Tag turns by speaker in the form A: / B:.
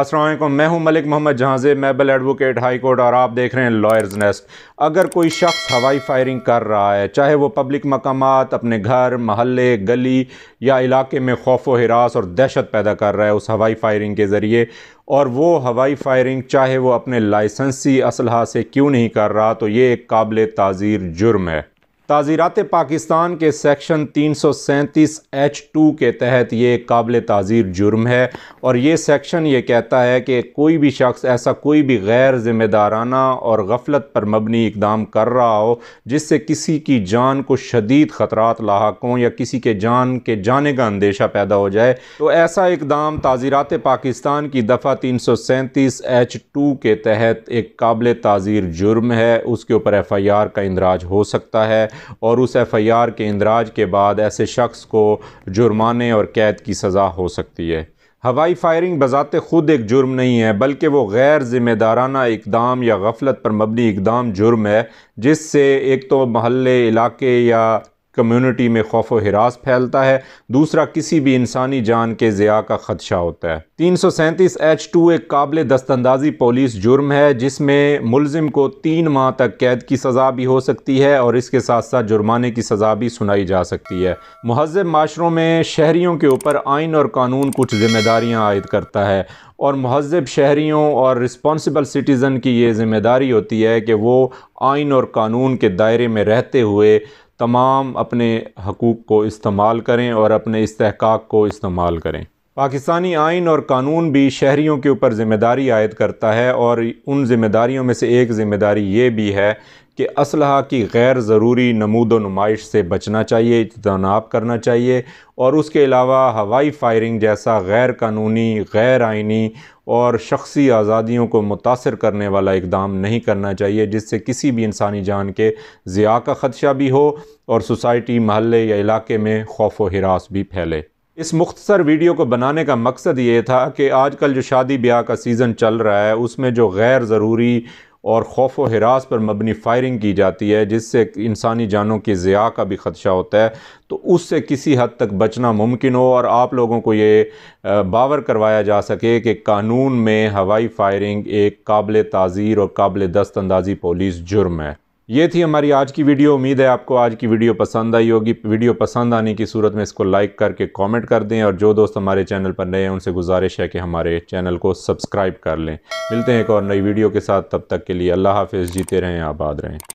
A: असलम मैं हूं मलिक मोहम्मद जहाँजे मैबल एडवोकेट हाई कोर्ट और आप देख रहे हैं लॉयर्स नेस्ट अगर कोई शख्स हवाई फायरिंग कर रहा है चाहे वो पब्लिक मकाम अपने घर महल्ले गली या इलाके में खौफ व हरास और दहशत पैदा कर रहा है उस हवाई फायरिंग के ज़रिए और वो हवाई फायरिंग चाहे वो अपने लाइसेंसी असलहा से क्यों नहीं कर रहा तो ये एक काबिल ताज़ीर जुर्म है ताज़ीरात पाकिस्तान के सेक्शन तीन सौ सैंतीस एच टू के तहत ये काबिल ताज़ीर जुर्म है और ये सेक्शन ये कहता है कि कोई भी शख्स ऐसा कोई भी गैर ज़िम्मेदाराना और गफलत पर मबनी इकदाम कर रहा हो जिससे किसी की जान को शदीद ख़तरा लाक हों या किसी के जान के जाने का अंदेशा पैदा हो जाए तो ऐसा इकदाम ताज़ीरात पाकिस्तान की दफ़ा तीन सौ सैंतीस एच टू के तहत एक काबिल ताज़ीर जुर्म है उसके ऊपर एफ़ आई आर का इंदराज हो सकता है और उस एफआईआर के इंदराज के बाद ऐसे शख्स को जुर्माने और कैद की सज़ा हो सकती है हवाई फायरिंग बजाते खुद एक जुर्म नहीं है बल्कि वो गैर ज़िम्मेदाराना इकदाम या गफलत पर मबनी इकदाम जुर्म है जिससे एक तो महल इलाके या कम्युनिटी में खौफ व हरास फैलता है दूसरा किसी भी इंसानी जान के ज़िया का खदशा होता है तीन सौ सैंतीस एच टू एक काबिल दस्तंदाजी पुलिस जुर्म है जिसमें मुलजिम को तीन माह तक कैद की सज़ा भी हो सकती है और इसके साथ साथ जुर्माने की सज़ा भी सुनाई जा सकती है महजब माशरों में शहरीों के ऊपर आइन और कानून कुछ जिम्मेदारियाँ आयद करता है और महजब शहरीों और रिस्पॉन्सिबल सिटीज़न की ये जिम्मेदारी होती है कि वो आइन और कानून के दायरे में रहते हुए तमाम अपने हकूक़ को इस्तेमाल करें और अपने इस्तक को इस्तेमाल करें पाकिस्तानी आइन और कानून भी शहरीों के ऊपर ज़िम्मेदारी आयद करता है और उन ज़िम्मेदारियों में से एक ज़िम्मेदारी ये भी है कि असल की गैर ज़रूरी नमूद नुमाइश से बचना चाहिए इतनाब करना चाहिए और उसके अलावा हवाई फायरिंग जैसा गैर कानूनी गैर आइनी और शख्सी आज़ादियों को मुतासर करने वाला इकदाम नहीं करना चाहिए जिससे किसी भी इंसानी जान के ज़िया का ख़दशा भी हो और सोसाइटी महल्ले या इलाके में खौफ व हरास भी फैले इस मुख्तसर वीडियो को बनाने का मकसद ये था कि आजकल जो शादी ब्याह का सीज़न चल रहा है उसमें जो गैर ज़रूरी और खौफ व हरास पर मबनी फायरिंग की जाती है जिससे इंसानी जानों की ज़िया का भी ख़दशा होता है तो उससे किसी हद तक बचना मुमकिन हो और आप लोगों को ये बावर करवाया जा सके कि कानून में हवाई फायरिंग एक काबिल ताज़ीर और काबिल दस्त अंदाजी पुलिस जुर्म है ये थी हमारी आज की वीडियो उम्मीद है आपको आज की वीडियो पसंद आई होगी वीडियो पसंद आने की सूरत में इसको लाइक करके कमेंट कर दें और जो दोस्त हमारे चैनल पर नए हैं उनसे गुजारिश है कि हमारे चैनल को सब्सक्राइब कर लें मिलते हैं एक और नई वीडियो के साथ तब तक के लिए अल्लाह हाफिज़ जीते रहें आबाद रहें